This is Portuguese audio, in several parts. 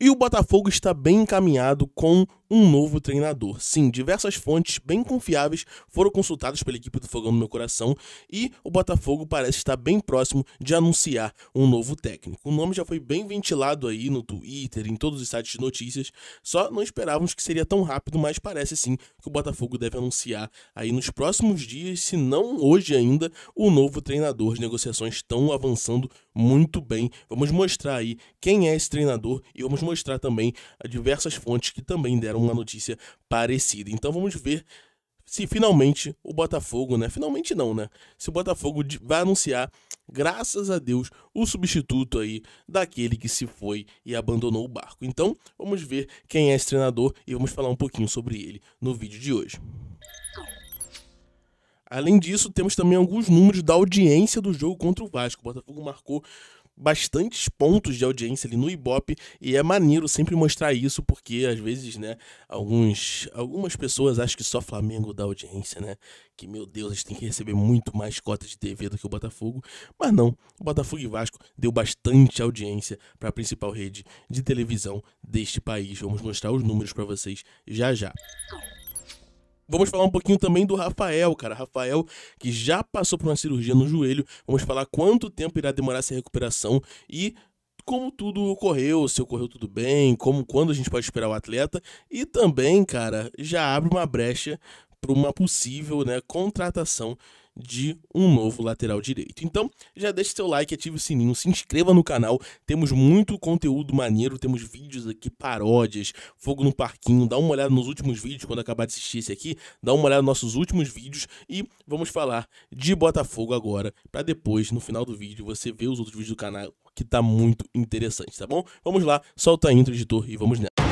E o Botafogo está bem encaminhado com um novo treinador. Sim, diversas fontes bem confiáveis foram consultadas pela equipe do Fogão do Meu Coração e o Botafogo parece estar bem próximo de anunciar um novo técnico. O nome já foi bem ventilado aí no Twitter, em todos os sites de notícias, só não esperávamos que seria tão rápido, mas parece sim que o Botafogo deve anunciar aí nos próximos dias, se não hoje ainda, o novo treinador. As negociações estão avançando muito bem. Vamos mostrar aí quem é esse treinador e vamos mostrar também diversas fontes que também deram uma notícia parecida. Então vamos ver se finalmente o Botafogo, né? Finalmente não, né? Se o Botafogo vai anunciar, graças a Deus, o substituto aí daquele que se foi e abandonou o barco. Então, vamos ver quem é esse treinador e vamos falar um pouquinho sobre ele no vídeo de hoje. Além disso, temos também alguns números da audiência do jogo contra o Vasco. O Botafogo marcou bastantes pontos de audiência ali no Ibope e é maneiro sempre mostrar isso porque às vezes, né, alguns algumas pessoas acham que só Flamengo dá audiência, né? Que meu Deus, a gente tem que receber muito mais cotas de TV do que o Botafogo, mas não, o Botafogo e Vasco deu bastante audiência para a principal rede de televisão deste país. Vamos mostrar os números para vocês já já. Vamos falar um pouquinho também do Rafael, cara. Rafael, que já passou por uma cirurgia no joelho. Vamos falar quanto tempo irá demorar essa recuperação e como tudo ocorreu, se ocorreu tudo bem, como quando a gente pode esperar o atleta. E também, cara, já abre uma brecha para uma possível né, contratação de um novo lateral direito. Então, já deixe seu like, ative o sininho, se inscreva no canal. Temos muito conteúdo maneiro, temos vídeos aqui, paródias, fogo no parquinho. Dá uma olhada nos últimos vídeos, quando acabar de assistir esse aqui, dá uma olhada nos nossos últimos vídeos e vamos falar de Botafogo agora, para depois, no final do vídeo, você ver os outros vídeos do canal, que tá muito interessante, tá bom? Vamos lá, solta a intro, editor, e vamos nessa.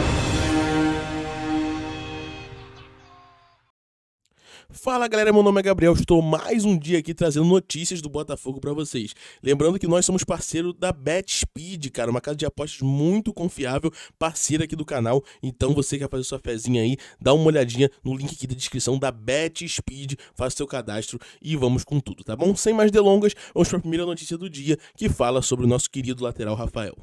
Fala galera, meu nome é Gabriel, estou mais um dia aqui trazendo notícias do Botafogo para vocês. Lembrando que nós somos parceiro da BetSpeed, cara, uma casa de apostas muito confiável, parceira aqui do canal. Então você quer fazer sua fezinha aí, dá uma olhadinha no link aqui da descrição da BetSpeed, faça seu cadastro e vamos com tudo, tá bom? Sem mais delongas, vamos para a primeira notícia do dia, que fala sobre o nosso querido lateral Rafael.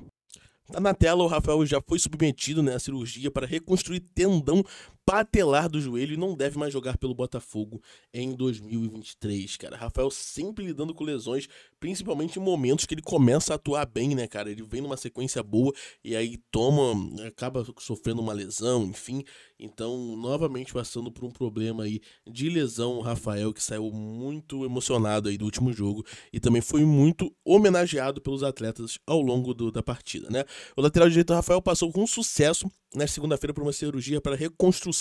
Tá na tela, o Rafael já foi submetido né, à cirurgia para reconstruir tendão patelar do joelho e não deve mais jogar pelo Botafogo em 2023, cara. Rafael sempre lidando com lesões, principalmente em momentos que ele começa a atuar bem, né, cara? Ele vem numa sequência boa e aí toma, né, acaba sofrendo uma lesão, enfim. Então, novamente passando por um problema aí de lesão, o Rafael que saiu muito emocionado aí do último jogo e também foi muito homenageado pelos atletas ao longo do, da partida, né? O lateral direito Rafael passou com sucesso na segunda-feira por uma cirurgia para reconstrução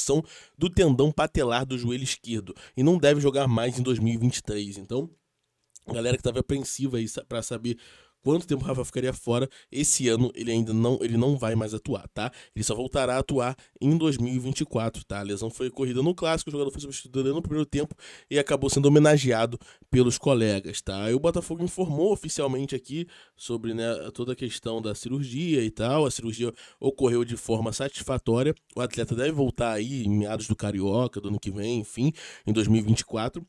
do tendão patelar do joelho esquerdo e não deve jogar mais em 2023. Então, galera que estava apreensiva aí para saber quanto tempo o Rafa ficaria fora. Esse ano ele ainda não, ele não vai mais atuar, tá? Ele só voltará a atuar em 2024, tá? A lesão foi corrida no clássico, o jogador foi substituído no primeiro tempo e acabou sendo homenageado pelos colegas, tá? E o Botafogo informou oficialmente aqui sobre né, toda a questão da cirurgia e tal. A cirurgia ocorreu de forma satisfatória. O atleta deve voltar aí em meados do Carioca, do ano que vem, enfim, em 2024.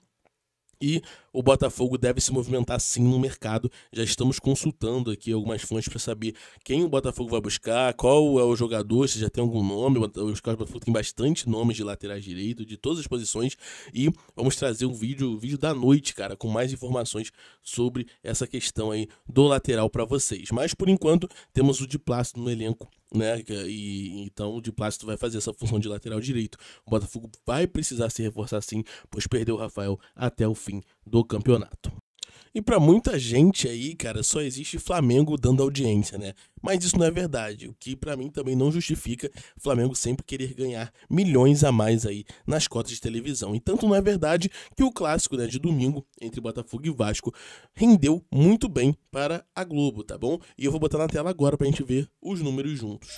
E o Botafogo deve se movimentar sim no mercado. Já estamos consultando aqui algumas fontes para saber quem o Botafogo vai buscar, qual é o jogador, se já tem algum nome. Os caras do Botafogo tem bastante nomes de laterais direito, de todas as posições. E vamos trazer um vídeo, um vídeo da noite, cara, com mais informações sobre essa questão aí do lateral para vocês. Mas por enquanto, temos o de no elenco né? É, e então de Plácido vai fazer essa função de lateral direito. O Botafogo vai precisar se reforçar sim, pois perdeu o Rafael até o fim do campeonato. E para muita gente aí, cara, só existe Flamengo dando audiência, né? Mas isso não é verdade, o que para mim também não justifica Flamengo sempre querer ganhar milhões a mais aí nas cotas de televisão. E tanto não é verdade que o clássico né, de domingo entre Botafogo e Vasco rendeu muito bem para a Globo, tá bom? E eu vou botar na tela agora pra gente ver os números juntos.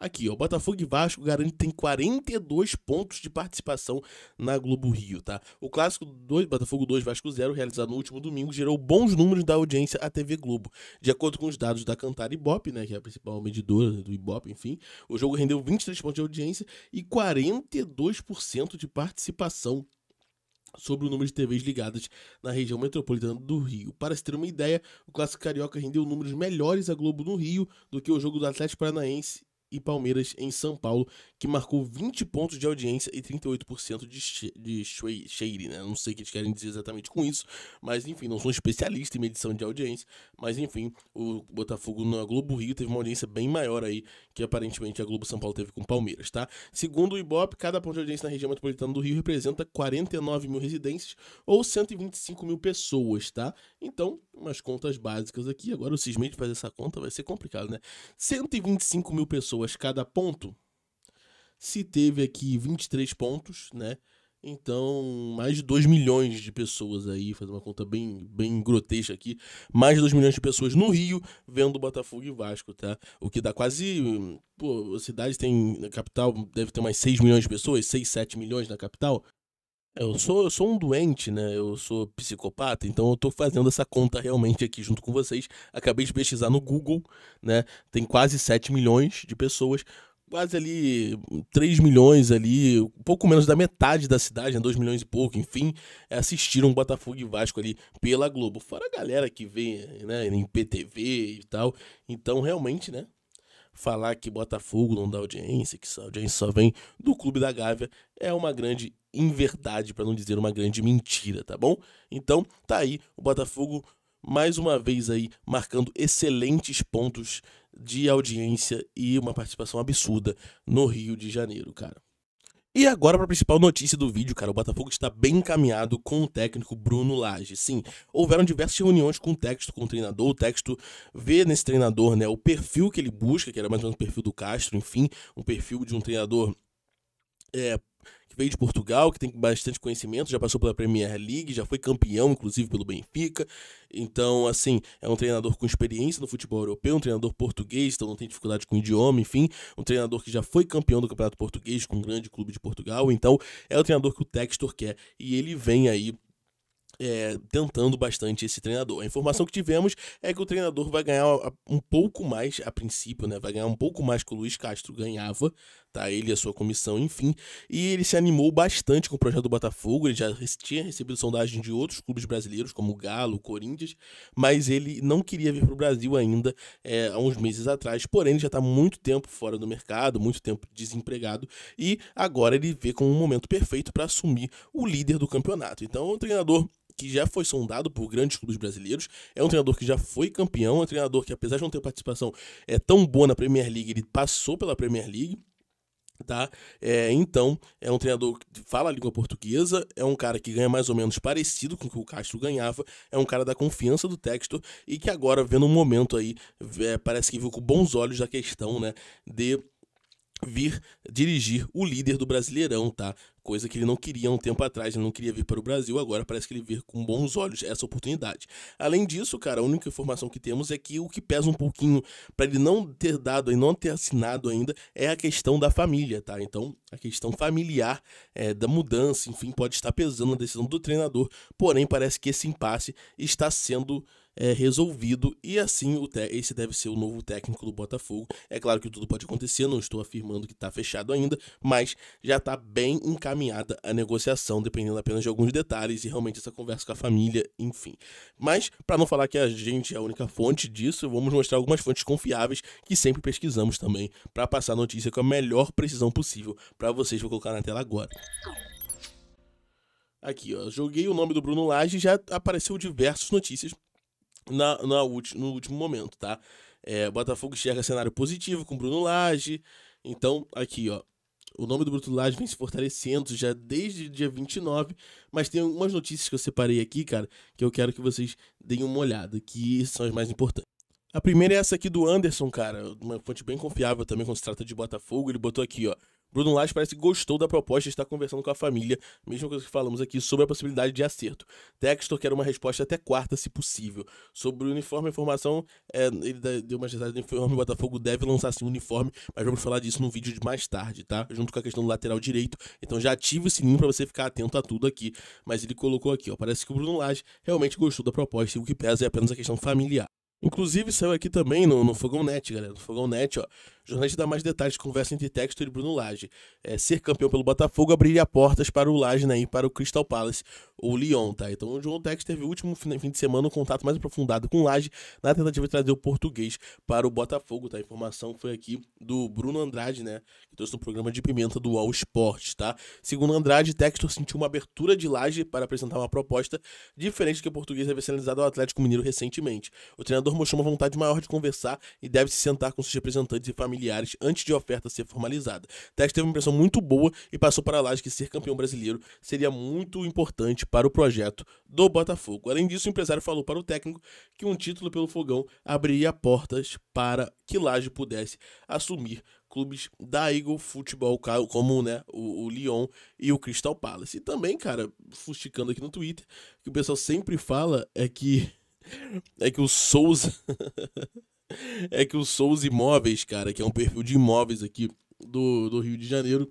Aqui, ó, Botafogo e Vasco garantem 42 pontos de participação na Globo Rio, tá? O clássico 2, Botafogo 2, Vasco 0, realizado no último domingo, gerou bons números da audiência à TV Globo. De acordo com os dados da Cantar Ibope, né, que é a principal medidora do Ibope, enfim, o jogo rendeu 23 pontos de audiência e 42% de participação sobre o número de TVs ligadas na região metropolitana do Rio. Para se ter uma ideia, o Clássico Carioca rendeu números melhores à Globo no Rio do que o jogo do Atlético Paranaense e Palmeiras em São Paulo, que marcou 20 pontos de audiência e 38% de, che de share, né? Não sei o que eles querem dizer exatamente com isso, mas enfim, não sou especialista em medição de audiência, mas enfim, o Botafogo na Globo Rio teve uma audiência bem maior aí que aparentemente a Globo São Paulo teve com Palmeiras, tá? Segundo o Ibope, cada ponto de audiência na região metropolitana do Rio representa 49 mil residências ou 125 mil pessoas, tá? Então, umas contas básicas aqui. Agora o Cismei de fazer essa conta vai ser complicado, né? 125 mil pessoas pessoas cada ponto, se teve aqui 23 pontos, né? Então, mais de 2 milhões de pessoas aí, fazer uma conta bem, bem grotesca aqui, mais de 2 milhões de pessoas no Rio vendo Botafogo e Vasco, tá? O que dá quase. Pô, a cidade tem. Na capital deve ter mais 6 milhões de pessoas, 6, 7 milhões na capital. É, eu sou, eu sou um doente, né? Eu sou psicopata, então eu tô fazendo essa conta realmente aqui junto com vocês. Acabei de pesquisar no Google, né? Tem quase 7 milhões de pessoas, quase ali 3 milhões ali, um pouco menos da metade da cidade, né? 2 milhões e pouco, enfim, assistiram Botafogo e Vasco ali pela Globo. Fora a galera que vem, né, em PTV e tal. Então, realmente, né? falar que Botafogo não dá audiência, que a audiência só vem do Clube da Gávea, é uma grande inverdade, para não dizer uma grande mentira, tá bom? Então, tá aí o Botafogo mais uma vez aí marcando excelentes pontos de audiência e uma participação absurda no Rio de Janeiro, cara. E agora para a principal notícia do vídeo, cara, o Botafogo está bem encaminhado com o técnico Bruno Lage. Sim, houveram diversas reuniões com o texto, com o treinador. O texto vê nesse treinador, né, o perfil que ele busca, que era mais ou menos o perfil do Castro, enfim, um perfil de um treinador é, que veio de Portugal, que tem bastante conhecimento, já passou pela Premier League, já foi campeão, inclusive, pelo Benfica. Então, assim, é um treinador com experiência no futebol europeu, um treinador português, então não tem dificuldade com o idioma, enfim. Um treinador que já foi campeão do Campeonato Português com um grande clube de Portugal. Então, é o treinador que o Textor quer. E ele vem aí é, tentando bastante esse treinador. A informação que tivemos é que o treinador vai ganhar um pouco mais a princípio, né? Vai ganhar um pouco mais que o Luiz Castro ganhava, tá? Ele e a sua comissão, enfim. E ele se animou bastante com o projeto do Botafogo, ele já tinha recebido sondagem de outros clubes brasileiros, como Galo, Corinthians, mas ele não queria vir para o Brasil ainda é, há uns meses atrás, porém ele já está muito tempo fora do mercado, muito tempo desempregado, e agora ele vê como um momento perfeito para assumir o líder do campeonato. Então, o é treinador que já foi sondado por grandes clubes brasileiros, é um treinador que já foi campeão, é um treinador que, apesar de não ter participação é tão boa na Premier League, ele passou pela Premier League tá? É, então, é um treinador que fala a língua portuguesa, é um cara que ganha mais ou menos parecido com o que o Castro ganhava, é um cara da confiança do texto e que agora, vendo um momento aí, é, parece que viu com bons olhos a questão, né? De vir dirigir o líder do Brasileirão, tá? Coisa que ele não queria um tempo atrás, ele não queria vir para o Brasil, agora parece que ele vê com bons olhos essa oportunidade. Além disso, cara, a única informação que temos é que o que pesa um pouquinho para ele não ter dado e não ter assinado ainda é a questão da família, tá? Então, a questão familiar é, da mudança, enfim, pode estar pesando na decisão do treinador, porém parece que esse impasse está sendo é, resolvido e assim o esse deve ser o novo técnico do Botafogo. É claro que tudo pode acontecer, não estou afirmando que está fechado ainda, mas já está bem encaminhada a negociação, dependendo apenas de alguns detalhes e realmente essa conversa com a família, enfim. Mas para não falar que a gente é a única fonte disso, vamos mostrar algumas fontes confiáveis que sempre pesquisamos também para passar a notícia com a melhor precisão possível para vocês. Vou colocar na tela agora. Aqui, ó, joguei o nome do Bruno Lage e já apareceu diversas notícias na, na ulti, no último momento, tá? É, Botafogo enxerga cenário positivo com Bruno Lage. Então, aqui, ó. O nome do Bruno Lage vem se fortalecendo já desde o dia 29, mas tem algumas notícias que eu separei aqui, cara, que eu quero que vocês deem uma olhada, que são as mais importantes. A primeira é essa aqui do Anderson, cara, uma fonte bem confiável também quando se trata de Botafogo. Ele botou aqui, ó. Bruno Lage parece que gostou da proposta e está conversando com a família, mesma coisa que falamos aqui, sobre a possibilidade de acerto. Textor quer uma resposta até quarta, se possível. Sobre o uniforme, a informação, é, ele deu uma gestada do uniforme, o Botafogo deve lançar sim o uniforme, mas vamos falar disso no vídeo de mais tarde, tá? Junto com a questão do lateral direito, então já ative o sininho para você ficar atento a tudo aqui. Mas ele colocou aqui, ó, parece que o Bruno Lage realmente gostou da proposta e o que pesa é apenas a questão familiar. Inclusive saiu aqui também no, no Fogão Net, galera, no Fogão Net, ó, Jornalista dá mais detalhes de conversa entre Textor e Bruno Lage. É, ser campeão pelo Botafogo abriria portas para o Lage né, e para o Crystal Palace ou Lyon, tá? Então o João Textor teve o último fim de semana um contato mais aprofundado com o Lage na tentativa de trazer o português para o Botafogo, tá? A informação foi aqui do Bruno Andrade, né? Que trouxe no programa de Pimenta do All Sports, tá? Segundo Andrade, Textor sentiu uma abertura de Lage para apresentar uma proposta diferente que o português havia sinalizado ao Atlético Mineiro recentemente. O treinador mostrou uma vontade maior de conversar e deve se sentar com seus representantes e família familiares antes de a oferta ser formalizada. Teste teve uma impressão muito boa e passou para a Laje que ser campeão brasileiro seria muito importante para o projeto do Botafogo. Além disso, o empresário falou para o técnico que um título pelo Fogão abriria portas para que Laje pudesse assumir clubes da Eagle Futebol, como né, o, o, Lyon e o Crystal Palace. E também, cara, fusticando aqui no Twitter, o que o pessoal sempre fala é que é que o Souza é que o Souza Imóveis, cara, que é um perfil de imóveis aqui do, do Rio de Janeiro,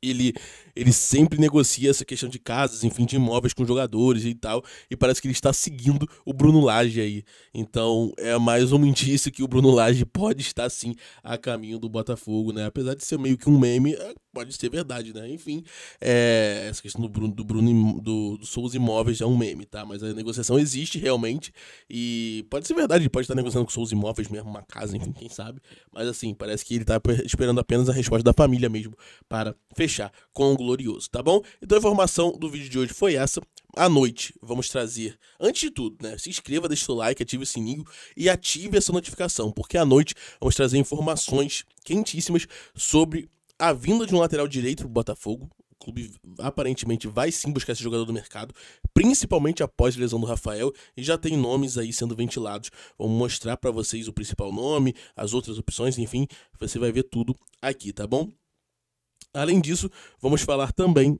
ele, ele sempre negocia essa questão de casas, enfim, de imóveis com jogadores e tal, e parece que ele está seguindo o Bruno Lage aí. Então, é mais um indício que o Bruno Lage pode estar sim a caminho do Botafogo, né? Apesar de ser meio que um meme, pode ser verdade, né? Enfim, é, essa questão do Bruno, do, Bruno, do, do Souza Imóveis é um meme, tá? Mas a negociação existe realmente e pode ser verdade, ele pode estar negociando com Souza Imóveis mesmo, uma casa, enfim, quem sabe. Mas assim, parece que ele tá esperando apenas a resposta da família mesmo para fechar com o Glorioso, tá bom? Então a informação do vídeo de hoje foi essa à noite vamos trazer, antes de tudo, né? Se inscreva, deixe seu like, ative o sininho e ative essa notificação, porque à noite vamos trazer informações quentíssimas sobre a vinda de um lateral direito pro Botafogo. O clube aparentemente vai sim buscar esse jogador do mercado, principalmente após a lesão do Rafael, e já tem nomes aí sendo ventilados. Vou mostrar para vocês o principal nome, as outras opções, enfim, você vai ver tudo aqui, tá bom? Além disso, vamos falar também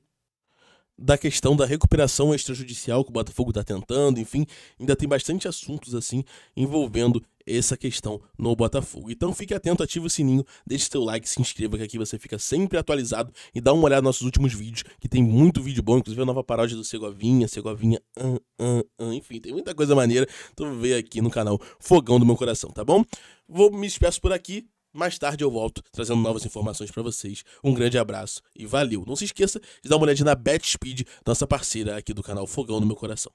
da questão da recuperação extrajudicial que o Botafogo está tentando, enfim, ainda tem bastante assuntos assim envolvendo essa questão no Botafogo. Então fique atento, ative o sininho, deixe seu like, se inscreva que aqui você fica sempre atualizado e dá uma olhada nos nossos últimos vídeos, que tem muito vídeo bom, inclusive a nova paródia do Segovinha, Segovinha, uh, uh, uh, enfim, tem muita coisa maneira. Então vê aqui no canal Fogão do Meu Coração, tá bom? Vou me despeço por aqui. Mais tarde eu volto trazendo novas informações para vocês. Um grande abraço e valeu. Não se esqueça de dar uma olhadinha na Speed, nossa parceira aqui do canal Fogão no Meu Coração.